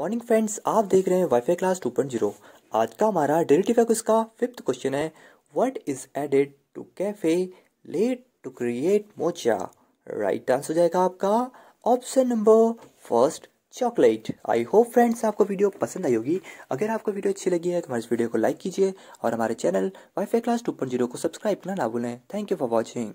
morning friends आप देख रहे हैं वाईफाई क्लास 2.0 आज का हमारा डेरिटी फैक्स का फिफ्थ क्वेश्चन है what is added to caffe latte to create mocha right answer हो जाएगा आपका option number first chocolate I hope friends आपको वीडियो पसंद आई होगी अगर आपको वीडियो अच्छी लगी है तो हमारे इस वीडियो को लाइक कीजिए और हमारे चैनल वाईफाई क्लास टू को सब्सक्राइब करना ना भूलें थैंक यू फॉर वॉचिंग